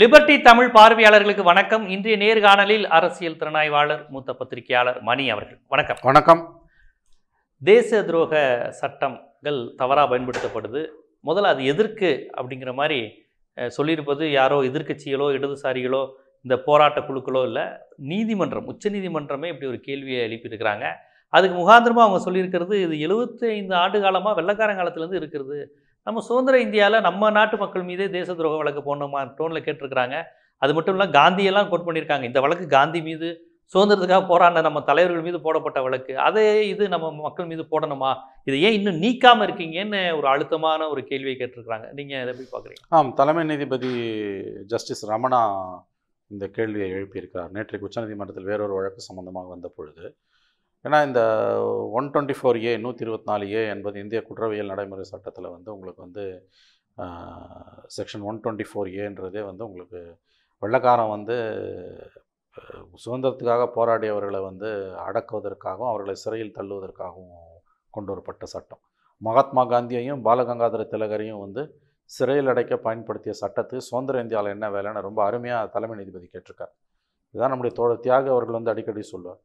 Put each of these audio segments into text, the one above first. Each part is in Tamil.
லிபர்டி தமிழ் பார்வையாளர்களுக்கு வணக்கம் இன்றைய நேர்காணலில் அரசியல் திறனாய்வாளர் மூத்த பத்திரிகையாளர் மணி அவர்கள் வணக்கம் வணக்கம் தேசிய துரோக சட்டங்கள் தவறாக பயன்படுத்தப்படுது முதல்ல அது எதிர்க்கு அப்படிங்கிற மாதிரி சொல்லியிருப்பது யாரோ எதிர்கட்சிகளோ இடதுசாரிகளோ இந்த போராட்ட குழுக்களோ இல்லை நீதிமன்றம் உச்ச நீதிமன்றமே இப்படி ஒரு கேள்வியை எழுப்பியிருக்கிறாங்க அதுக்கு முகாந்திரமாக அவங்க சொல்லியிருக்கிறது இது எழுபத்தி ஐந்து ஆண்டு காலமாக வெள்ளக்காரங்காலத்துலேருந்து காலத்துலேருந்து இருக்கிறது நம்ம சுதந்திர இந்தியாவில் நம்ம நாட்டு மக்கள் மீதே தேச துரோக வழக்கு போடணுமா டோனில் கேட்டிருக்கிறாங்க அது மட்டும் இல்லாமல் காந்தியெல்லாம் கோட் பண்ணியிருக்காங்க இந்த வழக்கு காந்தி மீது சுதந்திரத்துக்காக போராடின நம்ம தலைவர்கள் மீது போடப்பட்ட வழக்கு அதே இது நம்ம மக்கள் மீது போடணுமா இதை ஏன் இன்னும் நீக்காமல் இருக்கீங்கன்னு ஒரு அழுத்தமான ஒரு கேள்வியை கேட்டிருக்கிறாங்க நீங்கள் இதை எப்படி பார்க்குறீங்க ஆம் தலைமை நீதிபதி ஜஸ்டிஸ் ரமணா இந்த கேள்வியை எழுப்பியிருக்கிறார் நேற்றைக்கு உச்சநீதிமன்றத்தில் வேறொரு வழக்கு சம்பந்தமாக வந்த பொழுது ஏன்னா இந்த ஒன் டுவெண்ட்டி ஃபோர் ஏ நூற்றி இருபத்தி நாலு ஏ என்பது இந்திய குற்றவியல் நடைமுறை சட்டத்தில் வந்து உங்களுக்கு வந்து செக்ஷன் ஒன் டுவெண்ட்டி ஃபோர் ஏன்றதே வந்து உங்களுக்கு வெள்ளக்காரன் வந்து சுதந்திரத்துக்காக போராடியவர்களை வந்து அடக்குவதற்காகவும் அவர்களை சிறையில் தள்ளுவதற்காகவும் கொண்டு வரப்பட்ட சட்டம் மகாத்மா காந்தியையும் பாலகங்காதர திலகரையும் வந்து சிறையில் அடைக்க பயன்படுத்திய சட்டத்துக்கு சுதந்திர இந்தியாவில் என்ன வேலைன்னு ரொம்ப அருமையாக தலைமை நீதிபதி கேட்டிருக்கார் இதுதான் நம்முடைய தோழ தியாக அவர்கள் வந்து அடிக்கடி சொல்லுவார்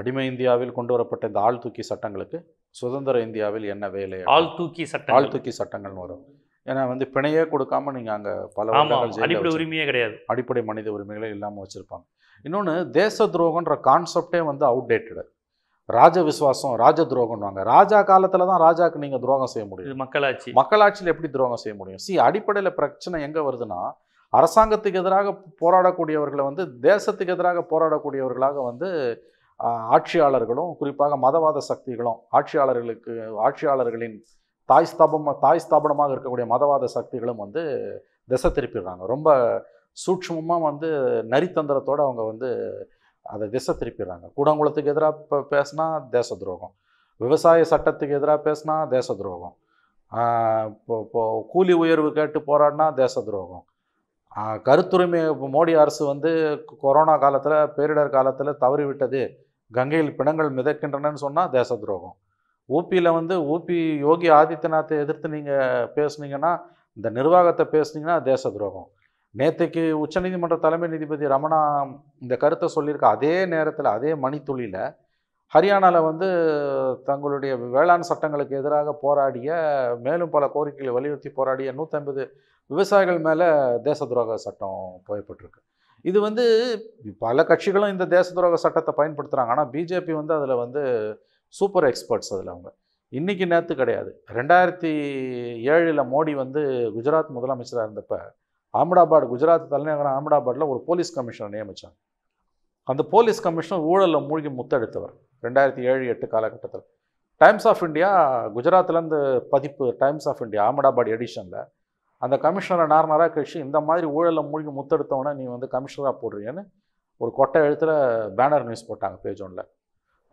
அடிமை இந்தியாவில் கொண்டு வரப்பட்ட இந்த ஆள் தூக்கி சட்டங்களுக்கு சுதந்திர இந்தியாவில் என்ன வேலை ஆள் தூக்கி சட்டம் ஆள் தூக்கி சட்டங்கள் வரும் ஏன்னா வந்து பிணையே கொடுக்காம நீங்கள் அங்கே பல அடிப்படை உரிமையே கிடையாது அடிப்படை மனித உரிமைகளே இல்லாமல் வச்சுருப்பாங்க இன்னொன்று தேச துரோகன்ற கான்செப்டே வந்து அவுடேட்டடு ராஜ விசுவாசம் ராஜ துரோகம்வாங்க ராஜா காலத்தில் தான் ராஜாக்கு நீங்கள் துரோகம் செய்ய முடியும் மக்களாட்சி மக்களாட்சியில் எப்படி துரோகம் செய்ய முடியும் சி அடிப்படையில் பிரச்சனை எங்கே வருதுன்னா அரசாங்கத்துக்கு எதிராக போராடக்கூடியவர்களை வந்து தேசத்துக்கு எதிராக போராடக்கூடியவர்களாக வந்து ஆட்சியாளர்களும் குறிப்பாக மதவாத சக்திகளும் ஆட்சியாளர்களுக்கு ஆட்சியாளர்களின் தாய் ஸ்தாபம் தாய் ஸ்தாபனமாக இருக்கக்கூடிய மதவாத சக்திகளும் வந்து திசை திருப்பிடுறாங்க ரொம்ப சூட்சமாக வந்து நரித்தந்திரத்தோடு அவங்க வந்து அதை திசை திருப்பிடுறாங்க கூடங்குளத்துக்கு எதிராக இப்போ பேசினா தேச துரோகம் விவசாய சட்டத்துக்கு எதிராக பேசினா தேச துரோகம் இப்போ இப்போது கூலி உயர்வு கேட்டு போராடினா தேச துரோகம் கருத்துரிமை மோடி அரசு வந்து கொரோனா காலத்தில் பேரிடர் காலத்தில் தவறிவிட்டது கங்கையில் பிணங்கள் மிதக்கின்றனன்னு சொன்னால் தேச துரோகம் ஊபியில் வந்து ஊபி யோகி ஆதித்யநாத்தை எதிர்த்து நீங்கள் பேசுனீங்கன்னா இந்த நிர்வாகத்தை பேசுனீங்கன்னா தேச துரோகம் நேற்றுக்கு உச்சநீதிமன்ற தலைமை நீதிபதி ரமணா இந்த கருத்தை சொல்லியிருக்க அதே நேரத்தில் அதே மணித்துளியில் ஹரியானாவில் வந்து தங்களுடைய வேளாண் சட்டங்களுக்கு எதிராக போராடிய மேலும் பல கோரிக்கைகளை வலியுறுத்தி போராடிய நூற்றம்பது விவசாயிகள் மேலே தேச துரோக சட்டம் போயப்பட்டிருக்கு இது வந்து பல கட்சிகளும் இந்த தேச துரோக சட்டத்தை பயன்படுத்துகிறாங்க ஆனால் பிஜேபி வந்து அதில் வந்து சூப்பர் எக்ஸ்பர்ட்ஸ் அதில் அவங்க இன்றைக்கி நேற்று கிடையாது ரெண்டாயிரத்தி ஏழில் மோடி வந்து குஜராத் முதலமைச்சராக இருந்தப்ப அகமதாபாத் குஜராத் தலைநகரம் அகமதாபாத்தில் ஒரு போலீஸ் கமிஷனர் நியமித்தாங்க அந்த போலீஸ் கமிஷனர் ஊழலில் மூழ்கி முத்தெடுத்தவர் ரெண்டாயிரத்தி ஏழு எட்டு காலகட்டத்தில் டைம்ஸ் ஆஃப் இந்தியா குஜராத்லேருந்து பதிப்பு டைம்ஸ் ஆஃப் இந்தியா அகமதாபாத் எடிஷனில் அந்த கமிஷனரை நார்மலாக கழிச்சு இந்த மாதிரி ஊழலில் மூழ்கி முத்தெடுத்தவொடனே நீ வந்து கமிஷனராக போடுறீங்கன்னு ஒரு கொட்டை எழுத்துல பேனர் நியூஸ் போட்டாங்க பேஜ் ஒன்ல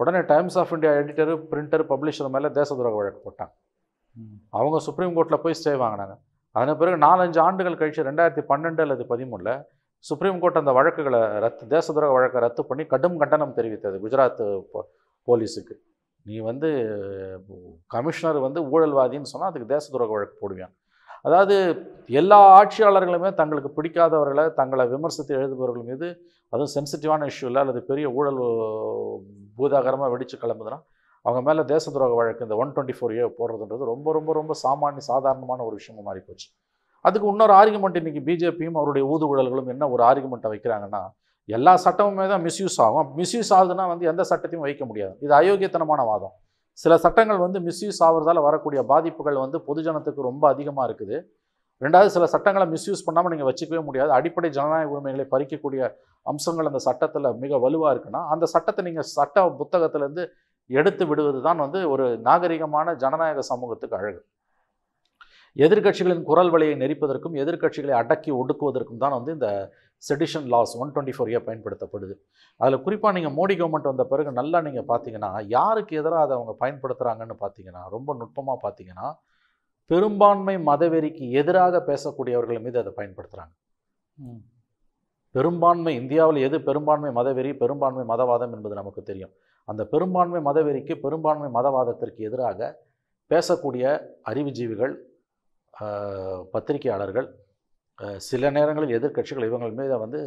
உடனே Times of India editor printer publisher மேலே தேச துரோக வழக்கு போட்டாங்க அவங்க சுப்ரீம் கோர்ட்டில் போய் ஸ்டே வாங்கினாங்க அதன் பிறகு நாலஞ்சு ஆண்டுகள் கழித்து ரெண்டாயிரத்தி பன்னெண்டு அல்லது பதிமூணில் சுப்ரீம் கோர்ட் அந்த வழக்குகளை ரத்து தேச துரோக வழக்கை ரத்து பண்ணி கடும் கண்டனம் தெரிவித்தது குஜராத் போலீஸுக்கு நீ வந்து கமிஷனர் வந்து ஊழல்வாதின்னு சொன்னால் அதுக்கு தேச துரோக வழக்கு போடுவியான் அதாவது எல்லா ஆட்சியாளர்களுமே தங்களுக்கு பிடிக்காதவர்களை தங்களை விமர்சித்து எழுதுபவர்கள் மீது அதுவும் சென்சிட்டிவான இஷ்யூ இல்லை அல்லது பெரிய ஊழல் பூதாகரமாக வெடித்து கிளம்புதுன்னா அவங்க மேலே தேச துரோக வழக்கு இந்த ஒன் டுவெண்ட்டி ஃபோர் ஏ போடுறதுன்றது ரொம்ப ரொம்ப ரொம்ப சாமானிய சாதாரணமான ஒரு விஷயமாக மாறி போச்சு அதுக்கு இன்னொரு ஆர்குமெண்ட் இன்றைக்கி பிஜேபியும் அவருடைய ஊது ஊழல்களும் என்ன ஒரு ஆர்குமெண்ட்டை வைக்கிறாங்கன்னா எல்லா சட்டமுமே தான் மிஸ்யூஸ் ஆகும் மிஸ்யூஸ் ஆகுதுன்னா வந்து எந்த சட்டத்தையும் வைக்க முடியாது இது அயோக்கியத்தனமான வாதம் சில சட்டங்கள் வந்து மிஸ்யூஸ் ஆகிறதால வரக்கூடிய பாதிப்புகள் வந்து பொதுஜனத்துக்கு ரொம்ப அதிகமாக இருக்குது ரெண்டாவது சில சட்டங்களை மிஸ்யூஸ் பண்ணாமல் நீங்கள் வச்சுக்கவே முடியாது அடிப்படை ஜனநாயக உரிமைகளை பறிக்கக்கூடிய அம்சங்கள் அந்த சட்டத்தில் மிக வலுவாக இருக்குன்னா அந்த சட்டத்தை நீங்கள் சட்ட புத்தகத்திலேருந்து எடுத்து விடுவது தான் வந்து ஒரு நாகரிகமான ஜனநாயக சமூகத்துக்கு அழகு எதிர்கட்சிகளின் குரல் வழியை நெறிப்பதற்கும் எதிர்கட்சிகளை அடக்கி ஒடுக்குவதற்கும் தான் வந்து இந்த sedition laws one twenty four A பயன்படுத்தப்படுது அதில் குறிப்பாக நீங்கள் மோடி கவர்மெண்ட் வந்த பிறகு நல்லா நீங்கள் பார்த்தீங்கன்னா யாருக்கு எதிராக அதை அவங்க பயன்படுத்துகிறாங்கன்னு பார்த்தீங்கன்னா ரொம்ப நுட்பமாக பார்த்தீங்கன்னா பெரும்பான்மை மதவெறிக்கு எதிராக பேசக்கூடியவர்கள் மீது அதை பயன்படுத்துகிறாங்க பெரும்பான்மை இந்தியாவில் எது பெரும்பான்மை மதவெறி பெரும்பான்மை மதவாதம் என்பது நமக்கு தெரியும் அந்த பெரும்பான்மை மதவெறிக்கு பெரும்பான்மை மதவாதத்திற்கு எதிராக பேசக்கூடிய அறிவுஜீவிகள் பத்திரிகையாளர்கள் சில நேரங்களில் எதிர்கட்சிகள் இவங்கள் மீது வந்து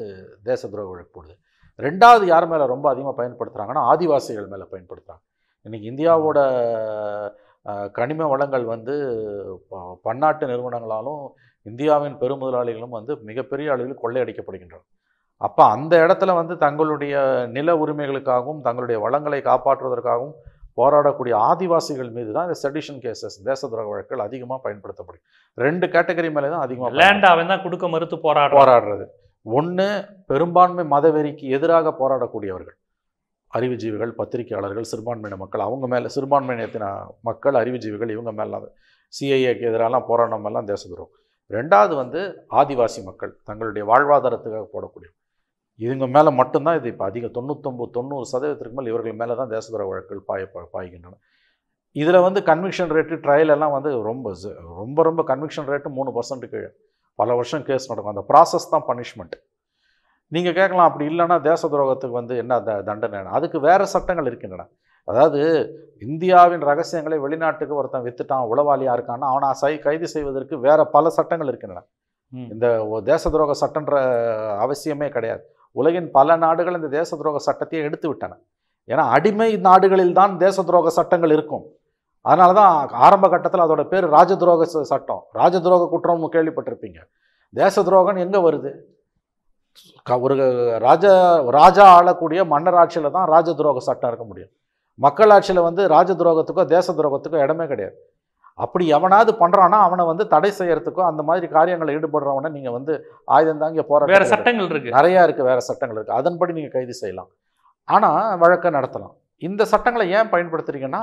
தேச துரோக வழக்கு போடுது ரெண்டாவது யார் மேலே ரொம்ப அதிகமாக பயன்படுத்துகிறாங்கன்னா ஆதிவாசிகள் மேலே பயன்படுத்துகிறாங்க இன்றைக்கி இந்தியாவோட கனிம வளங்கள் வந்து பன்னாட்டு நிறுவனங்களாலும் இந்தியாவின் பெருமுதலாளிகளும் வந்து மிகப்பெரிய அளவில் கொள்ளையடிக்கப்படுகின்றன அப்போ அந்த இடத்துல வந்து தங்களுடைய நில உரிமைகளுக்காகவும் தங்களுடைய வளங்களை காப்பாற்றுவதற்காகவும் போராடக்கூடிய ஆதிவாசிகள் மீது தான் இந்த செடிஷன் கேசஸ் தேச துரோக வழக்குகள் அதிகமாக பயன்படுத்தப்படும் ரெண்டு கேட்டகரி மேலே தான் அதிகமாக லேண்ட் அவன் தான் கொடுக்க மறுத்து போராட போராடுறது ஒன்று பெரும்பான்மை மதவெறிக்கு எதிராக போராடக்கூடியவர்கள் அறிவுஜீவிகள் பத்திரிகையாளர்கள் சிறுபான்மையின மக்கள் அவங்க மேலே சிறுபான்மையினத்தின மக்கள் அறிவுஜீவிகள் இவங்க மேலாம் சிஐஏக்கு எதிராலாம் போராட்டம் எல்லாம் தேச துரோகம் ரெண்டாவது வந்து ஆதிவாசி மக்கள் தங்களுடைய வாழ்வாதாரத்துக்காக போடக்கூடிய இதுங்க மேலே மட்டும்தான் இது இப்போ அதிக தொண்ணூத்தொம்பது தொண்ணூறு சதவீதத்திற்கு மேலே இவர்கள் மேலே தான் தேசதுர வழக்குகள் பாய பாய்கின்றன இதில் வந்து கன்விக்ஷன் ரேட்டு ட்ரையல் எல்லாம் வந்து ரொம்ப ரொம்ப ரொம்ப கன்விக்ஷன் ரேட்டு மூணு பர்சன்ட்டு கீழே பல வருஷம் கேஸ் நடக்கும் அந்த ப்ராசஸ் தான் பனிஷ்மெண்ட் நீங்கள் கேட்கலாம் அப்படி இல்லைன்னா தேச துரோகத்துக்கு வந்து என்ன த தண்டனை அதுக்கு வேறு சட்டங்கள் இருக்கின்றன அதாவது இந்தியாவின் ரகசியங்களை வெளிநாட்டுக்கு ஒருத்தன் வித்துட்டான் உளவாளியாக இருக்கான்னா அவனை சை கைது செய்வதற்கு வேறு பல சட்டங்கள் இருக்கின்றன இந்த தேச துரோக சட்டன்ற அவசியமே கிடையாது உலகின் பல நாடுகள் இந்த தேச துரோக சட்டத்தையே எடுத்து விட்டன ஏன்னா அடிமை நாடுகளில் தான் தேச துரோக சட்டங்கள் இருக்கும் அதனால தான் ஆரம்ப கட்டத்தில் அதோட பேர் ராஜ துரோக சட்டம் ராஜ துரோக குற்றம் கேள்விப்பட்டிருப்பீங்க தேச துரோகம் எங்கே வருது ஒரு ராஜ ராஜா ஆளக்கூடிய மன்னராட்சியில் தான் ராஜ துரோக சட்டம் இருக்க முடியும் மக்களாட்சியில் வந்து ராஜ துரோகத்துக்கோ தேச துரோகத்துக்கோ இடமே கிடையாது அப்படி எவனாவது பண்ணுறான்னா அவனை வந்து தடை செய்யறதுக்கோ அந்த மாதிரி காரியங்களை ஈடுபடுறவனை நீங்கள் வந்து ஆயுதம் தாங்க போகிற வேறு சட்டங்கள் இருக்குது நிறையா இருக்குது வேறு சட்டங்கள் இருக்குது அதன்படி நீங்கள் கைது செய்யலாம் ஆனால் வழக்கை நடத்தலாம் இந்த சட்டங்களை ஏன் பயன்படுத்துகிறீங்கன்னா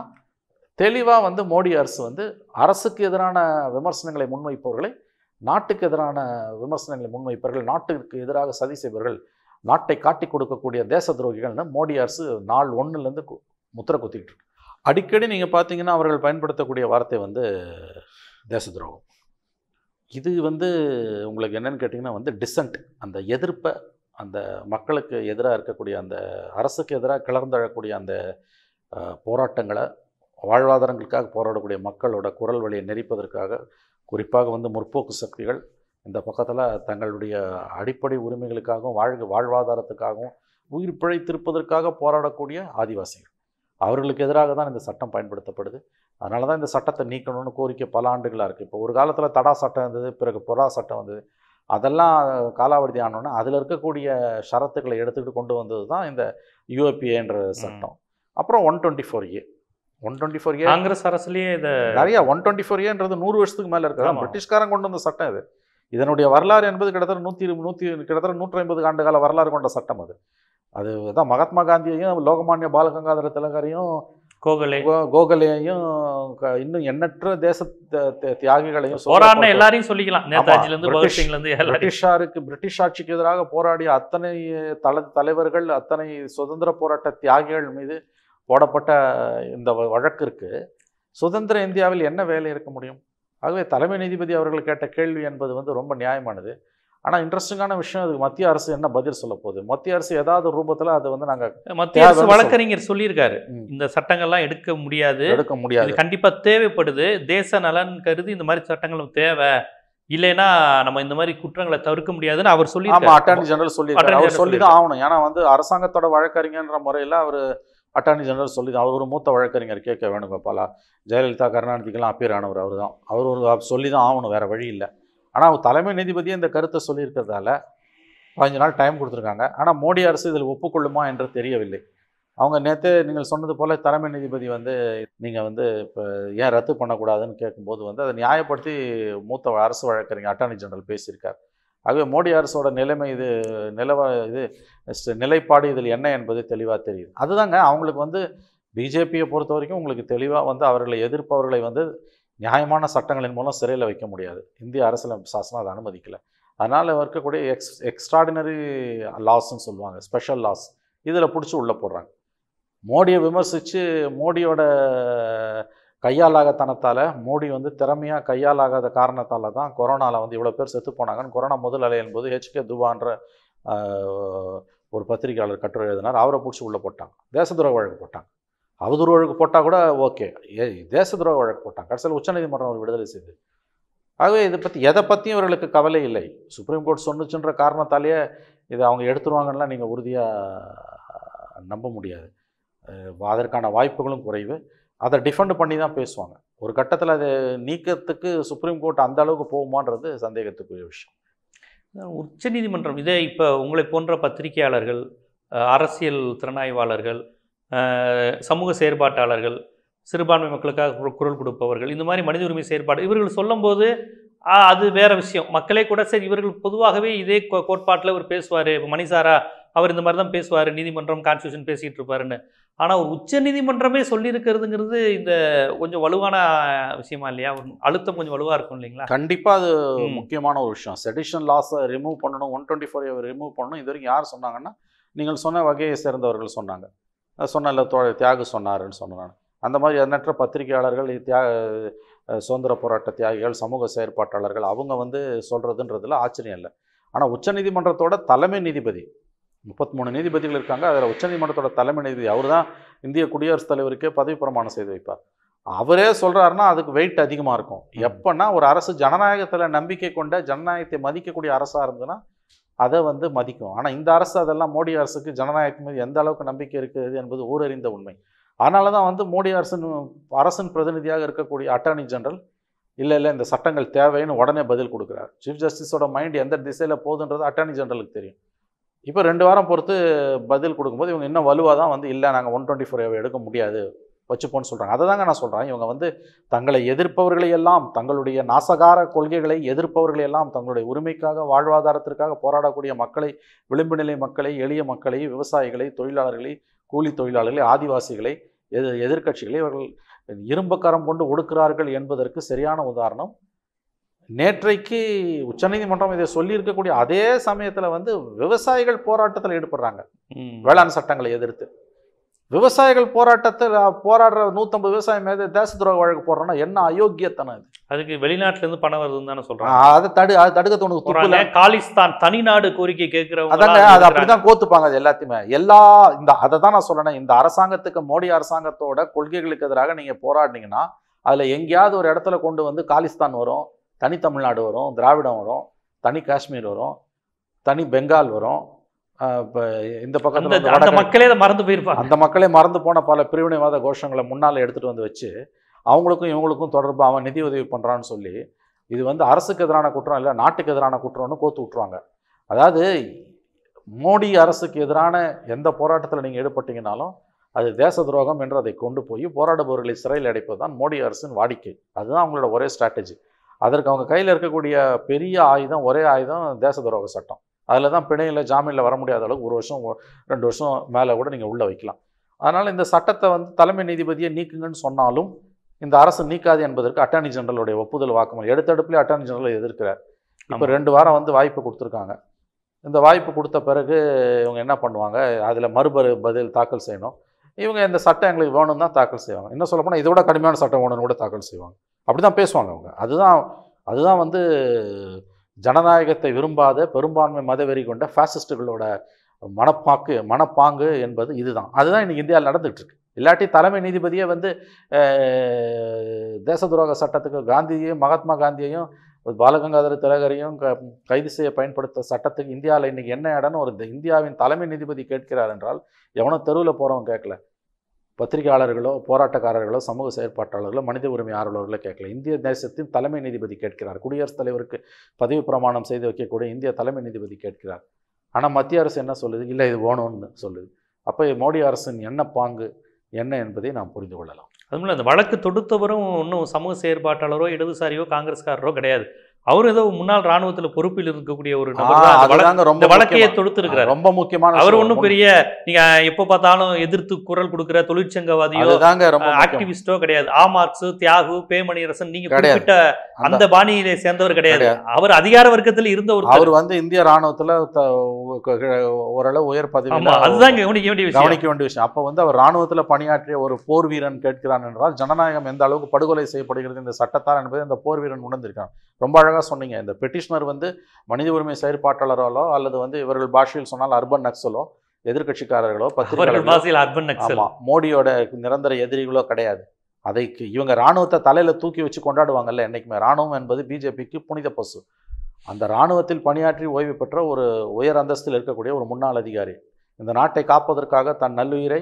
தெளிவாக வந்து மோடி அரசு வந்து அரசுக்கு எதிரான விமர்சனங்களை முன்வைப்பவர்களை நாட்டுக்கு எதிரான விமர்சனங்களை முன்வைப்பவர்கள் நாட்டுக்கு எதிராக சதி செய்வர்கள் நாட்டை காட்டி கொடுக்கக்கூடிய தேச துரோகிகள்னு மோடி அரசு நாள் ஒன்றுலேருந்து முத்திர குத்திக்கிட்டு இருக்கு அடிக்கடி நீங்கள் பார்த்தீங்கன்னா அவர்கள் பயன்படுத்தக்கூடிய வார்த்தை வந்து தேச துரோகம் இது வந்து உங்களுக்கு என்னென்னு கேட்டிங்கன்னா வந்து டிசன்ட் அந்த எதிர்ப்பை அந்த மக்களுக்கு எதிராக இருக்கக்கூடிய அந்த அரசுக்கு எதிராக கிளர்ந்தழக்கூடிய அந்த போராட்டங்களை வாழ்வாதாரங்களுக்காக போராடக்கூடிய மக்களோட குரல் வழியை நெறிப்பதற்காக குறிப்பாக வந்து முற்போக்கு சக்திகள் இந்த பக்கத்தில் தங்களுடைய அடிப்படை உரிமைகளுக்காகவும் வாழ்க வாழ்வாதாரத்துக்காகவும் உயிர் பிழைத்திருப்பதற்காக போராடக்கூடிய ஆதிவாசிகள் அவர்களுக்கு எதிராக தான் இந்த சட்டம் பயன்படுத்தப்படுது அதனால தான் இந்த சட்டத்தை நீக்கணும்னு கோரிக்கை பல ஆண்டுகளாக இருக்குது இப்போ ஒரு காலத்தில் தடா சட்டம் இருந்தது பிறகு பொறா சட்டம் வந்தது அதெல்லாம் காலாவதி ஆனோன்னா அதில் இருக்கக்கூடிய ஷரத்துக்களை எடுத்துக்கிட்டு கொண்டு வந்தது தான் இந்த யூஏபிஏன்ற சட்டம் அப்புறம் one twenty four A one twenty four A Congress அரசுலேயே இதை நிறையா ஒன் டுவெண்ட்டி ஃபோர் ஏன்றது நூறு வருஷத்துக்கு மேலே இருக்குது பிரிட்டிஷ்காரன் கொண்டு வந்த சட்டம் இது இதனுடைய வரலாறு என்பது கிட்டத்தட்ட நூற்றி நூற்றி கிட்டத்தட்ட நூற்றி ஐம்பது ஆண்டு கால வரலாறு கொண்ட சட்டம் அது அது தான் மகாத்மா காந்தியையும் லோகமானிய பாலகங்காதர திலகரையும் கோகலே கோகலையையும் இன்னும் எண்ணற்ற தேச தியாகிகளையும் போராடின எல்லாரையும் சொல்லிக்கலாம் நேதாஜிலேருந்து பிரிட்டிஷாருக்கு பிரிட்டிஷ் ஆட்சிக்கு எதிராக போராடிய அத்தனை தல தலைவர்கள் அத்தனை சுதந்திர போராட்ட தியாகிகள் மீது போடப்பட்ட இந்த வழக்கு இருக்குது சுதந்திர இந்தியாவில் என்ன வேலை இருக்க முடியும் ஆகவே தலைமை நீதிபதி அவர்கள் கேட்ட கேள்வி என்பது வந்து ரொம்ப நியாயமானது ஆனால் இன்ட்ரெஸ்டிங்கான விஷயம் அதுக்கு மத்திய அரசு என்ன பதில் சொல்ல போகுது மத்திய அரசு ஏதாவது ரூபத்தில் அதை வந்து நாங்கள் மத்திய அரசு வழக்கறிஞர் சொல்லியிருக்காரு இந்த சட்டங்கள்லாம் எடுக்க முடியாது எடுக்க முடியாது கண்டிப்பாக தேவைப்படுது தேச நலன் கருதி இந்த மாதிரி சட்டங்களும் தேவை இல்லைன்னா நம்ம இந்த மாதிரி குற்றங்களை தவிர்க்க முடியாதுன்னு அவர் சொல்லி அட்டார்னி ஜெனரல் சொல்லி அவர் சொல்லி தான் ஆகணும் ஏன்னா வந்து அரசாங்கத்தோட வழக்கறிஞர்ன்ற முறையில் அவர் அட்டார்னி ஜெனரல் சொல்லி தான் அவர் ஒரு மூத்த வழக்கறிஞர் கேட்க வேணுகோபாலா ஜெயலலிதா கருணாநிதிக்கெல்லாம் அப்பீர் ஆனவர் அவர் தான் அவர் ஒரு சொல்லி தான் ஆகணும் வேறு வழி இல்லை ஆனால் தலைமை நீதிபதியே இந்த கருத்தை சொல்லியிருக்கிறதால பதினஞ்சு நாள் டைம் கொடுத்துருக்காங்க ஆனால் மோடி அரசு இதில் ஒப்புக்கொள்ளுமா என்று தெரியவில்லை அவங்க நேற்று நீங்கள் சொன்னது போல் தலைமை நீதிபதி வந்து நீங்கள் வந்து இப்போ ஏன் ரத்து பண்ணக்கூடாதுன்னு கேட்கும்போது வந்து அதை நியாயப்படுத்தி மூத்த அரசு வழக்கறிஞர் அட்டார்னி ஜெனரல் பேசியிருக்கார் ஆகவே மோடி அரசோட நிலைமை இது நிலவ இது நிலைப்பாடு இதில் என்ன என்பது தெளிவாக தெரியுது அதுதாங்க அவங்களுக்கு வந்து பிஜேபியை பொறுத்த வரைக்கும் உங்களுக்கு தெளிவாக வந்து அவர்களை எதிர்ப்பவர்களை வந்து நியாயமான சட்டங்களின் மூலம் சிறையில் வைக்க முடியாது இந்திய அரசியல் சாசனம் அதை அனுமதிக்கலை அதனால் இருக்கக்கூடிய எக்ஸ் எக்ஸ்ட்ராடினரி லாஸ்ன்னு சொல்லுவாங்க ஸ்பெஷல் லாஸ் இதில் பிடிச்சி உள்ளே போடுறாங்க மோடியை விமர்சித்து மோடியோட கையாலாகத்தனத்தால் மோடி வந்து திறமையாக கையாலாகாத காரணத்தால் தான் கொரோனாவில் வந்து இவ்வளோ பேர் செத்து போனாங்கன்னு கொரோனா முதல் அலையின் போது ஹெச்கே துபான்ற ஒரு பத்திரிகையாளர் கட்டுரை எழுதினார் அவரை பிடிச்சி உள்ளே போட்டாங்க தேசத்துறை வழக்கு போட்டாங்க அவதூறு வழக்கு போட்டால் கூட ஓகே தேச துரோக வழக்கு போட்டாங்க கடைசியில் உச்சநீதிமன்றம் அவர் விடுதலை செய்து ஆகவே இதை பற்றி எதை பற்றியும் இவர்களுக்கு கவலை இல்லை சுப்ரீம் கோர்ட் சொன்னுச்சுன்ற காரணத்தாலேயே இதை அவங்க எடுத்துருவாங்கன்னா நீங்கள் உறுதியாக நம்ப முடியாது அதற்கான வாய்ப்புகளும் குறைவு அதை டிஃபெண்ட் பண்ணி தான் பேசுவாங்க ஒரு கட்டத்தில் அது நீக்கத்துக்கு சுப்ரீம் கோர்ட் அந்த அளவுக்கு போகுமான்றது சந்தேகத்துக்குரிய விஷயம் உச்சநீதிமன்றம் இதே இப்போ உங்களை போன்ற பத்திரிகையாளர்கள் அரசியல் திறனாய்வாளர்கள் சமூக செயற்பாட்டாளர்கள் சிறுபான்மை மக்களுக்காக குரல் கொடுப்பவர்கள் இந்த மாதிரி மனித உரிமை செயற்பாடு இவர்கள் சொல்லும்போது அது வேற விஷயம் மக்களே கூட சரி இவர்கள் பொதுவாகவே இதே கோட்பாட்டில் அவர் பேசுவார் இப்போ மணிசாரா அவர் இந்த மாதிரி தான் பேசுவார் நீதிமன்றம் கான்ஸ்டியூஷன் பேசிகிட்டு இருப்பாருன்னு ஆனால் ஒரு உச்ச நீதிமன்றமே சொல்லியிருக்கிறதுங்கிறது இந்த கொஞ்சம் வலுவான விஷயமா இல்லையா அழுத்தம் கொஞ்சம் வலுவாக இருக்கும் இல்லைங்களா கண்டிப்பாக அது முக்கியமான ஒரு விஷயம் செடிஷன் லாஸை ரிமூவ் பண்ணணும் ஒன் டுவெண்ட்டி ஃபோர் ரிமூவ் பண்ணணும் இது வரைக்கும் யார் சொன்னாங்கன்னா நீங்கள் சொன்ன வகையை சேர்ந்தவர்கள் சொன்னாங்க சொன்னல தோ தியாக சொன்னாருன்னு சொன்னான் அந்த மாதிரி எண்ணற்ற பத்திரிகையாளர்கள் தியாக சுதந்திர போராட்ட தியாகிகள் சமூக செயற்பாட்டாளர்கள் அவங்க வந்து சொல்கிறதுன்றதில் ஆச்சரியம் இல்லை ஆனால் உச்சநீதிமன்றத்தோட தலைமை நீதிபதி முப்பத்தி மூணு நீதிபதிகள் இருக்காங்க அதில் உச்சநீதிமன்றத்தோட தலைமை நீதிபதி அவர் தான் இந்திய குடியரசுத் தலைவருக்கே பதவி பிரமாணம் செய்து வைப்பார் அவரே சொல்கிறாருன்னா அதுக்கு வெயிட் அதிகமாக இருக்கும் எப்போன்னா ஒரு அரசு ஜனநாயகத்தில் நம்பிக்கை கொண்ட ஜனநாயகத்தை மதிக்கக்கூடிய அரசாக இருந்ததுன்னா அதை வந்து மதிக்கும் ஆனால் இந்த அரசு அதெல்லாம் மோடி அரசுக்கு ஜனநாயகத்தின் மீது எந்த அளவுக்கு நம்பிக்கை இருக்கிறது என்பது ஊரறிந்த உண்மை அதனால தான் வந்து மோடி அரசின் அரசின் பிரதிநிதியாக இருக்கக்கூடிய அட்டார்னி ஜெனரல் இல்லை இல்லை இந்த சட்டங்கள் தேவைன்னு உடனே பதில் கொடுக்குறார் சீஃப் ஜஸ்டிஸோட மைண்ட் எந்த திசையில் போகுதுன்றது அட்டார்னி ஜெனரலுக்கு தெரியும் இப்போ ரெண்டு வாரம் பொறுத்து பதில் கொடுக்கும்போது இவங்க இன்னும் வலுவாக தான் வந்து இல்லை நாங்கள் ஒன் டுவெண்ட்டி ஃபோர் எடுக்க முடியாது வச்சுப்போன்னு சொல்கிறாங்க அதை தாங்க நான் சொல்கிறேன் இவங்க வந்து தங்களை எதிர்ப்பவர்களை எல்லாம் தங்களுடைய நாசகார கொள்கைகளை எதிர்ப்பவர்களை எல்லாம் தங்களுடைய உரிமைக்காக வாழ்வாதாரத்திற்காக போராடக்கூடிய மக்களை விளிம்பு நிலை மக்களை எளிய மக்களை விவசாயிகளை தொழிலாளர்களை கூலி தொழிலாளர்களை ஆதிவாசிகளை எது எதிர்கட்சிகளை இவர்கள் இரும்புக்கரம் கொண்டு ஒடுக்கிறார்கள் என்பதற்கு சரியான உதாரணம் நேற்றைக்கு உச்சநீதிமன்றம் இதை சொல்லி இருக்கக்கூடிய அதே சமயத்தில் வந்து விவசாயிகள் போராட்டத்தில் ஈடுபடுறாங்க வேளாண் சட்டங்களை எதிர்த்து விவசாயிகள் போராட்டத்தில் போராடுற நூற்றம்பது விவசாயம் மேலே தேச துரோக வழக்கு போடுறோம்னா என்ன அயோக்கியத்தனம் அது அதுக்கு வெளிநாட்டிலேருந்து பணம் வருதுன்னு தானே சொல்கிறேன் அதை தடு அதை தடுக்க தோணுது துப்புல காலிஸ்தான் தனிநாடு கோரிக்கை கேட்குற அதாங்க அது அப்படி தான் கோத்துப்பாங்க அது எல்லாத்தையுமே எல்லா இந்த அதை தான் நான் சொல்லணும் இந்த அரசாங்கத்துக்கு மோடி அரசாங்கத்தோட கொள்கைகளுக்கு எதிராக நீங்கள் போராடினீங்கன்னா அதில் எங்கேயாவது ஒரு இடத்துல கொண்டு வந்து காலிஸ்தான் வரும் தனி தமிழ்நாடு வரும் திராவிடம் வரும் தனி காஷ்மீர் வரும் தனி பெங்கால் வரும் இப்போ இந்த பக்கம் அந்த மக்களே அதை மறந்து போயிருப்பாங்க அந்த மக்களே மறந்து போன பல பிரிவினைவாத கோஷங்களை முன்னால் எடுத்துகிட்டு வந்து வச்சு அவங்களுக்கும் இவங்களுக்கும் தொடர்பு அவன் நிதி உதவி பண்ணுறான்னு சொல்லி இது வந்து அரசுக்கு எதிரான குற்றம் இல்லை நாட்டுக்கு எதிரான குற்றம்னு கோத்து விட்ருவாங்க அதாவது மோடி அரசுக்கு எதிரான எந்த போராட்டத்தில் நீங்கள் ஈடுபட்டீங்கனாலும் அது தேச துரோகம் என்று அதை கொண்டு போய் போராடுபவர்களை சிறையில் அடைப்பது தான் மோடி அரசின் வாடிக்கை அதுதான் அவங்களோட ஒரே ஸ்ட்ராட்டஜி அதற்கு அவங்க கையில் இருக்கக்கூடிய பெரிய ஆயுதம் ஒரே ஆயுதம் தேச துரோக சட்டம் அதில் தான் பிணையில் ஜாமீனில் வர முடியாத அளவுக்கு ஒரு வருஷம் ரெண்டு வருஷம் மேலே கூட நீங்கள் உள்ளே வைக்கலாம் அதனால் இந்த சட்டத்தை வந்து தலைமை நீதிபதியை நீக்குங்கன்னு சொன்னாலும் இந்த அரசு நீக்காது என்பதற்கு அட்டார்னி ஜெனரலுடைய ஒப்புதல் வாக்குமூலம் எடுத்தடுப்புலேயே அட்டார்னி ஜெனரல் எதிர்க்கிறார் இப்போ ரெண்டு வாரம் வந்து வாய்ப்பு கொடுத்துருக்காங்க இந்த வாய்ப்பு கொடுத்த பிறகு இவங்க என்ன பண்ணுவாங்க அதில் மறுபரு பதில் தாக்கல் செய்யணும் இவங்க இந்த சட்டம் எங்களுக்கு வேணும் தான் தாக்கல் செய்வாங்க என்ன சொல்ல போனால் இதோட கடுமையான சட்டம் வேணும்னு கூட தாக்கல் செய்வாங்க அப்படி தான் பேசுவாங்க அவங்க அதுதான் அதுதான் வந்து ஜனநாயகத்தை விரும்பாத பெரும்பான்மை மதவெறி கொண்ட ஃபேசிஸ்டுகளோட மனப்பாக்கு மனப்பாங்கு என்பது இதுதான் அதுதான் இன்றைக்கி இந்தியாவில் நடந்துகிட்ருக்கு இல்லாட்டி தலைமை நீதிபதியே வந்து தேச துரோக சட்டத்துக்கு காந்தியையும் மகாத்மா காந்தியையும் பாலகங்காதர திலகரையும் கைது செய்ய பயன்படுத்த சட்டத்துக்கு இந்தியாவில் இன்றைக்கி என்ன இடம்னு ஒரு இந்தியாவின் தலைமை நீதிபதி கேட்கிறார் என்றால் எவனோ தெருவில் போகிறவன் கேட்கல பத்திரிகையாளர்களோ போராட்டக்காரர்களோ சமூக செயற்பாட்டாளர்களோ மனித உரிமை ஆர்வலர்களோ கேட்கல இந்திய தேசத்தின் தலைமை நீதிபதி கேட்கிறார் குடியரசுத் தலைவருக்கு பதவி பிரமாணம் செய்து வைக்கக்கூடிய இந்திய தலைமை நீதிபதி கேட்கிறார் ஆனால் மத்திய அரசு என்ன சொல்லுது இல்லை இது வேணும்னு சொல்லுது அப்போ மோடி அரசின் என்ன பாங்கு என்ன என்பதை நாம் புரிந்து கொள்ளலாம் அதுமாதிரி அந்த வழக்கு தொடுத்தவரும் ஒன்றும் சமூக செயற்பாட்டாளரோ இடதுசாரியோ காங்கிரஸ்காரரோ கிடையாது அவர் ஏதோ முன்னாள் ராணுவத்துல பொறுப்பில் இருக்கக்கூடிய ஒரு நபர் வழக்கையை தொடுத்திருக்கிறார் ரொம்ப முக்கியமான அவர் ஒன்றும் பெரிய நீங்க எப்ப பார்த்தாலும் எதிர்த்து குரல் கொடுக்கிற தொழிற்சங்கவாதியோ ஆக்டிவிஸ்டோ கிடையாது ஆ மார்க்ஸ் தியாகு பேமணியரசன் நீங்க குறிப்பிட்ட அந்த பாணியில சேர்ந்தவர் கிடையாது அவர் அதிகார வர்க்கத்தில் இருந்த ஒரு அவர் வந்து இந்திய ராணுவத்துல ஓரளவு உயர் பதவி அதுதான் கவனிக்க வேண்டிய விஷயம் கவனிக்க வேண்டிய விஷயம் அப்ப வந்து அவர் ராணுவத்துல பணியாற்றிய ஒரு போர் வீரன் கேட்கிறான் என்றால் ஜனநாயகம் எந்த அளவுக்கு படுகொலை செய்யப்படுகிறது இந்த சட்டத்தார் என்பதை அந்த போர் வீரன் உணர்ந்திருக்கான் ரொம்ப அழகாக அழகாக சொன்னீங்க இந்த பெட்டிஷனர் வந்து மனித உரிமை செயற்பாட்டாளரோ அல்லது வந்து இவர்கள் பாஷையில் சொன்னால் அர்பன் நக்சலோ எதிர்கட்சிக்காரர்களோ பத்திரிகையாளர்களோ மோடியோட நிரந்தர எதிரிகளோ கிடையாது அதை இவங்க இராணுவத்தை தலையில் தூக்கி வச்சு கொண்டாடுவாங்கல்ல என்றைக்குமே இராணுவம் என்பது பிஜேபிக்கு புனித பசு அந்த இராணுவத்தில் பணியாற்றி ஓய்வு பெற்ற ஒரு உயர் அந்தஸ்தில் இருக்கக்கூடிய ஒரு முன்னாள் அதிகாரி இந்த நாட்டை காப்பதற்காக தன் நல்லுயிரை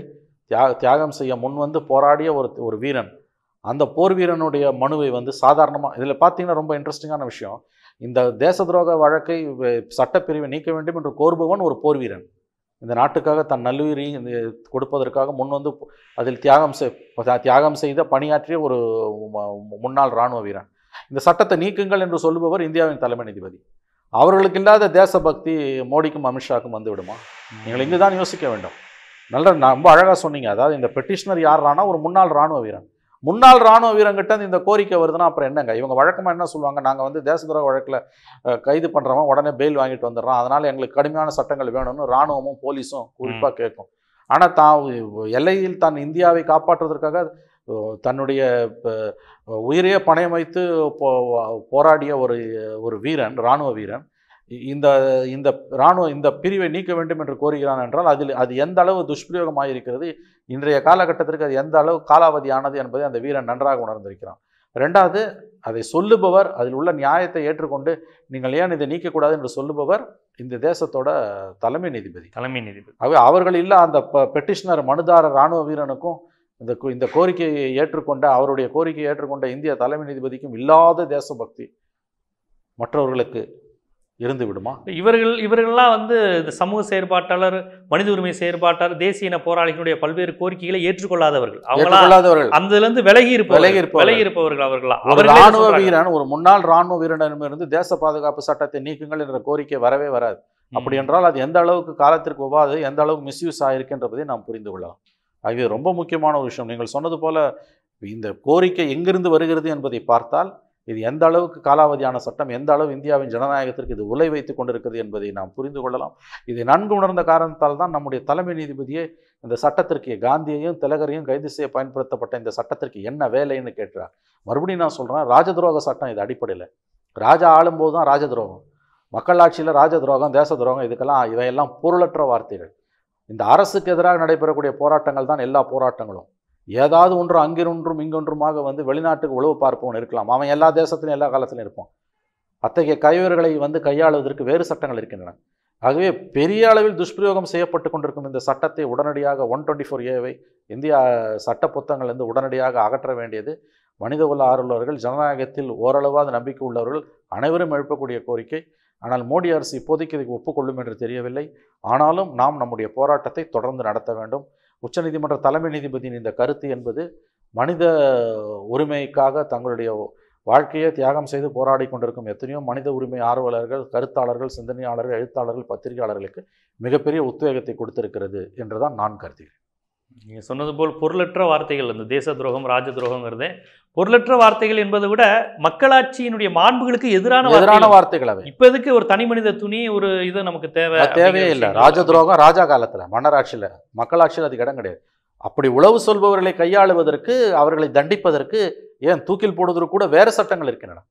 தியாக தியாகம் செய்ய முன்வந்து போராடிய ஒரு ஒரு வீரன் அந்த போர் வீரனுடைய மனுவை வந்து சாதாரணமாக இதில் பார்த்தீங்கன்னா ரொம்ப இன்ட்ரெஸ்டிங்கான விஷயம் இந்த தேச துரோக வழக்கை சட்டப்பிரிவை நீக்க வேண்டும் என்று கோருபவன் ஒரு போர் வீரன் இந்த நாட்டுக்காக தன் நல்லுயிரி கொடுப்பதற்காக முன் வந்து அதில் தியாகம் தியாகம் செய்த பணியாற்றிய ஒரு முன்னாள் இராணுவ வீரன் இந்த சட்டத்தை நீக்குங்கள் என்று சொல்லுபவர் இந்தியாவின் தலைமை நீதிபதி அவர்களுக்கு இல்லாத தேசபக்தி மோடிக்கும் அமித்ஷாக்கும் வந்து விடுமா நீங்கள் இங்கு தான் யோசிக்க வேண்டும் நல்ல ரொம்ப அழகாக சொன்னீங்க அதாவது இந்த பெட்டிஷனர் யாரானா ஒரு முன்னாள் இராணுவ வீரன் முன்னாள் ராணுவ வீரங்கிட்ட இந்த கோரிக்கை வருதுன்னா அப்புறம் என்னங்க இவங்க வழக்கமாக என்ன சொல்லுவாங்க நாங்கள் வந்து தேச துரோக வழக்கில் கைது பண்ணுறவன் உடனே பெயில் வாங்கிட்டு வந்துடுறோம் அதனால் எங்களுக்கு கடுமையான சட்டங்கள் வேணும்னு ராணுவமும் போலீஸும் குறிப்பாக கேட்கும் ஆனால் தான் எல்லையில் தான் இந்தியாவை காப்பாற்றுவதற்காக தன்னுடைய உயிரையே பணயம் வைத்து போராடிய ஒரு ஒரு வீரன் இராணுவ வீரன் இந்த இந்த இராணுவ இந்த பிரிவை நீக்க வேண்டும் என்று கோருகிறான் என்றால் அதில் அது எந்த அளவு துஷ்பிரயோகமாக இருக்கிறது இன்றைய காலகட்டத்திற்கு அது எந்த அளவு காலாவதியானது என்பதை அந்த வீரன் நன்றாக உணர்ந்திருக்கிறான் ரெண்டாவது அதை சொல்லுபவர் அதில் உள்ள நியாயத்தை ஏற்றுக்கொண்டு நீங்கள் ஏன் இதை நீக்கக்கூடாது என்று சொல்லுபவர் இந்த தேசத்தோட தலைமை நீதிபதி தலைமை நீதிபதி ஆகவே அவர்கள் இல்லை அந்த பெட்டிஷனர் மனுதார இராணுவ வீரனுக்கும் இந்த இந்த கோரிக்கையை ஏற்றுக்கொண்ட அவருடைய கோரிக்கையை ஏற்றுக்கொண்ட இந்திய தலைமை நீதிபதிக்கும் இல்லாத தேசபக்தி மற்றவர்களுக்கு இருந்து விடுமா இவர்கள் இவர்கள்லாம் வந்து இந்த சமூக செயற்பாட்டாளர் மனித உரிமை செயற்பாட்டாளர் தேசிய இன போராளிகளுடைய பல்வேறு கோரிக்கைகளை ஏற்றுக்கொள்ளாதவர்கள் அவங்களாதவர்கள் அந்தலேருந்து விலகி இருப்ப விலகி இருப்ப விலகி இருப்பவர்கள் அவர்களா அவர் ராணுவ வீரன் ஒரு முன்னாள் ராணுவ வீரனிடமிருந்து தேச பாதுகாப்பு சட்டத்தை நீக்குங்கள் என்ற கோரிக்கை வரவே வராது அப்படி என்றால் அது எந்த அளவுக்கு காலத்திற்கு உபாது எந்த அளவுக்கு மிஸ்யூஸ் ஆகிருக்குன்றதை நாம் புரிந்து கொள்ளலாம் ஆகிய ரொம்ப முக்கியமான ஒரு விஷயம் நீங்கள் சொன்னது போல இந்த கோரிக்கை எங்கிருந்து வருகிறது என்பதை பார்த்தால் இது எந்த அளவுக்கு காலாவதியான சட்டம் எந்த அளவு இந்தியாவின் ஜனநாயகத்திற்கு இது உலை வைத்து கொண்டிருக்கிறது என்பதை நாம் புரிந்து கொள்ளலாம் இதை நன்கு உணர்ந்த காரணத்தால் தான் நம்முடைய தலைமை நீதிபதியே இந்த சட்டத்திற்கு காந்தியையும் திலகரையும் கைது செய்ய பயன்படுத்தப்பட்ட இந்த சட்டத்திற்கு என்ன வேலைன்னு கேட்கிறார் மறுபடியும் நான் சொல்கிறேன் துரோக சட்டம் இது அடிப்படையில் ராஜா ஆளும்போது தான் ராஜ துரோகம் மக்களாட்சியில் ராஜ துரோகம் தேச துரோகம் இதுக்கெல்லாம் இவையெல்லாம் பொருளற்ற வார்த்தைகள் இந்த அரசுக்கு எதிராக நடைபெறக்கூடிய போராட்டங்கள் தான் எல்லா போராட்டங்களும் ஏதாவது ஒன்று அங்கிருன்றும் இங்கொன்றுமாக வந்து வெளிநாட்டுக்கு உழவு பார்ப்பவன் இருக்கலாம் அவன் எல்லா தேசத்திலும் எல்லா காலத்திலையும் இருப்பான் அத்தகைய கைவர்களை வந்து கையாளுவதற்கு வேறு சட்டங்கள் இருக்கின்றன ஆகவே பெரிய அளவில் துஷ்பிரயோகம் செய்யப்பட்டு கொண்டிருக்கும் இந்த சட்டத்தை உடனடியாக ஒன் டுவெண்ட்டி ஃபோர் ஏவை இந்தியா சட்ட புத்தகங்கள்லேருந்து உடனடியாக அகற்ற வேண்டியது மனித உள்ள ஆர்வலர்கள் ஜனநாயகத்தில் ஓரளவாக நம்பிக்கை உள்ளவர்கள் அனைவரும் எழுப்பக்கூடிய கோரிக்கை ஆனால் மோடி அரசு இப்போதைக்கு இதுக்கு ஒப்புக்கொள்ளும் என்று தெரியவில்லை ஆனாலும் நாம் நம்முடைய போராட்டத்தை தொடர்ந்து நடத்த வேண்டும் உச்சநீதிமன்ற தலைமை நீதிபதியின் இந்த கருத்து என்பது மனித உரிமைக்காக தங்களுடைய வாழ்க்கையை தியாகம் செய்து போராடி கொண்டிருக்கும் எத்தனையோ மனித உரிமை ஆர்வலர்கள் கருத்தாளர்கள் சிந்தனையாளர்கள் எழுத்தாளர்கள் பத்திரிகையாளர்களுக்கு மிகப்பெரிய உத்வேகத்தை கொடுத்திருக்கிறது என்றுதான் நான் கருதுகிறேன் நீங்கள் சொன்னது போல் பொருளற்ற வார்த்தைகள் அந்த தேச துரோகம் ராஜ துரோகங்கிறது பொருளற்ற வார்த்தைகள் என்பதை விட மக்களாட்சியினுடைய மாண்புகளுக்கு எதிரான எதிரான வார்த்தைகள் அவை எதுக்கு ஒரு தனி மனித துணி ஒரு இது நமக்கு தேவை தேவையே இல்லை ராஜ துரோகம் ராஜா காலத்தில் மன்னராட்சியில் மக்களாட்சியில் அதுக்கு இடம் கிடையாது அப்படி உளவு சொல்பவர்களை கையாளுவதற்கு அவர்களை தண்டிப்பதற்கு ஏன் தூக்கில் போடுவதற்கு கூட வேறு சட்டங்கள் இருக்கின்றன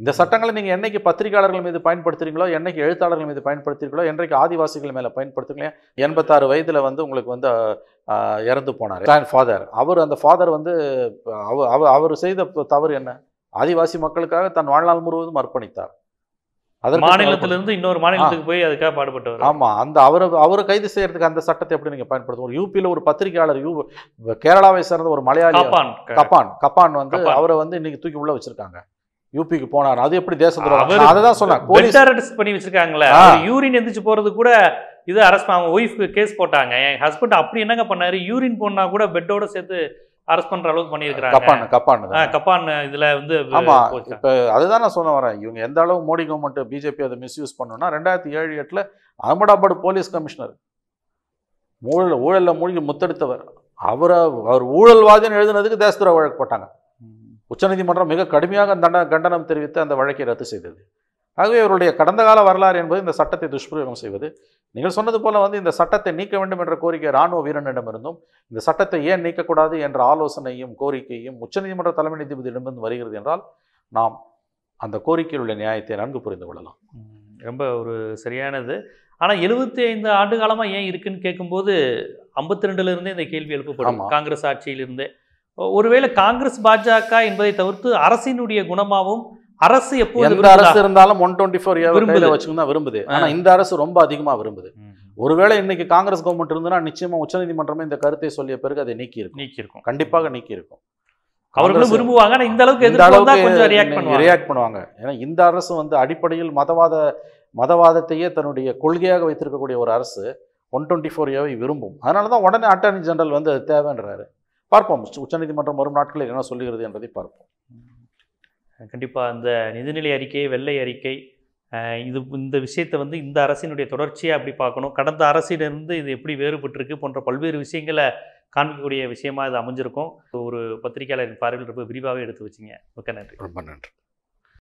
இந்த சட்டங்களை நீங்கள் என்றைக்கு பத்திரிகையாளர்கள் மீது பயன்படுத்துறீங்களோ என்றைக்கு எழுத்தாளர்கள் மீது பயன்படுத்துறீங்களோ என்றைக்கு ஆதிவாசிகள் மேலே பயன்படுத்துறீங்களோ எண்பத்தாறு வயதில் வந்து உங்களுக்கு வந்து இறந்து போனார் கிளான் ஃபாதர் அவர் அந்த ஃபாதர் வந்து அவர் அவர் செய்த தவறு என்ன ஆதிவாசி மக்களுக்காக தன் வாழ்நாள் முழுவதும் அர்ப்பணித்தார் அதன் மாநிலத்திலிருந்து இன்னொரு மாநிலத்துக்கு போய் அதுக்காக பாடுபட்டவர் ஆமாம் அந்த அவரை அவரை கைது செய்யறதுக்கு அந்த சட்டத்தை எப்படி நீங்கள் பயன்படுத்தும் ஒரு யூபியில் ஒரு பத்திரிகையாளர் யூ கேரளாவை சேர்ந்த ஒரு மலையாளி கப்பான் கப்பான் கப்பான் வந்து அவரை வந்து இன்னைக்கு தூக்கி உள்ள வச்சிருக்காங்க யூபிக்கு போனார் அது எப்படி தேசத்துல அதை தான் சொன்னாங்க பண்ணி வச்சிருக்காங்களே யூரின் எந்திரிச்சு போறது கூட இது அரெஸ்ட் அவங்க ஒய்ஃப்க்கு கேஸ் போட்டாங்க என் ஹஸ்பண்ட் அப்படி என்னங்க பண்ணாரு யூரின் போனா கூட பெட்டோட சேர்த்து அரெஸ்ட் பண்ற அளவுக்கு பண்ணியிருக்காங்க கப்பான் கப்பான் கப்பான் இதுல வந்து ஆமா இப்போ அதுதான் நான் சொல்ல வரேன் இவங்க எந்த அளவு மோடி கவர்மெண்ட் பிஜேபி அதை மிஸ்யூஸ் பண்ணோம்னா ரெண்டாயிரத்தி ஏழு எட்டுல அகமதாபாத் போலீஸ் கமிஷனர் ஊழல் ஊழல்ல மூழ்கி முத்தெடுத்தவர் அவரை அவர் ஊழல்வாதின்னு எழுதுனதுக்கு தேசத்துற வழக்கு போட்டாங்க உச்சநீதிமன்றம் மிக கடுமையாக தண்ட கண்டனம் தெரிவித்து அந்த வழக்கை ரத்து செய்தது ஆகவே இவருடைய கடந்த கால வரலாறு என்பது இந்த சட்டத்தை துஷ்பிரயோகம் செய்வது நீங்கள் சொன்னது போல் வந்து இந்த சட்டத்தை நீக்க வேண்டும் என்ற கோரிக்கை இராணுவ வீரனிடமிருந்தும் இந்த சட்டத்தை ஏன் நீக்கக்கூடாது என்ற ஆலோசனையும் கோரிக்கையும் உச்சநீதிமன்ற தலைமை நீதிபதியிடமிருந்து வருகிறது என்றால் நாம் அந்த கோரிக்கையில் உள்ள நியாயத்தை நன்கு புரிந்து கொள்ளலாம் ரொம்ப ஒரு சரியானது ஆனால் எழுபத்தி ஐந்து ஆண்டு காலமாக ஏன் இருக்குன்னு கேட்கும்போது ஐம்பத்தி ரெண்டுலேருந்தே இந்த கேள்வி எழுப்பப்படும் காங்கிரஸ் ஆட்சியிலிருந்தே ஒருவேளை காங்கிரஸ் பாஜக என்பதை தவிர்த்து அரசினுடைய குணமாகவும் அரசு எப்போ எந்த அரசு இருந்தாலும் ஒன் டுவெண்ட்டி ஃபோர் விரும்புது வச்சுக்கணும் தான் விரும்புது ஆனால் இந்த அரசு ரொம்ப அதிகமாக விரும்புது ஒருவேளை இன்னைக்கு காங்கிரஸ் கவர்மெண்ட் இருந்ததுன்னா நிச்சயமா உச்சநீதிமன்றமே இந்த கருத்தை சொல்லிய பிறகு அதை நீக்கி இருக்கும் நீக்கி இருக்கும் கண்டிப்பாக நீக்கி இருக்கும் அவர்களும் விரும்புவாங்க இந்த அளவுக்கு இந்த அளவுக்கு ரியாக்ட் பண்ணுவாங்க ஏன்னா இந்த அரசு வந்து அடிப்படையில் மதவாத மதவாதத்தையே தன்னுடைய கொள்கையாக வைத்திருக்கக்கூடிய ஒரு அரசு ஒன் டுவெண்ட்டி ஃபோர் ஏவை விரும்பும் அதனால தான் உடனே அட்டார்னி ஜெனரல் வந்து அது தேவைன்றாரு பார்ப்போம் உச்சநீதிமன்றம் வரும் நாட்களில் என்ன சொல்லுகிறது என்பதை பார்ப்போம் கண்டிப்பாக அந்த நிதிநிலை அறிக்கை வெள்ளை அறிக்கை இது இந்த விஷயத்தை வந்து இந்த அரசினுடைய தொடர்ச்சியாக அப்படி பார்க்கணும் கடந்த அரசிடமிருந்து இது எப்படி வேறுபட்டிருக்கு போன்ற பல்வேறு விஷயங்களை காண்பிக்கக்கூடிய விஷயமாக இது அமைஞ்சிருக்கும் ஒரு பத்திரிகையாளரின் பார்வையில் ரொம்ப விரிவாகவே எடுத்து வச்சிங்க மிக்க நன்றி ரொம்ப நன்றி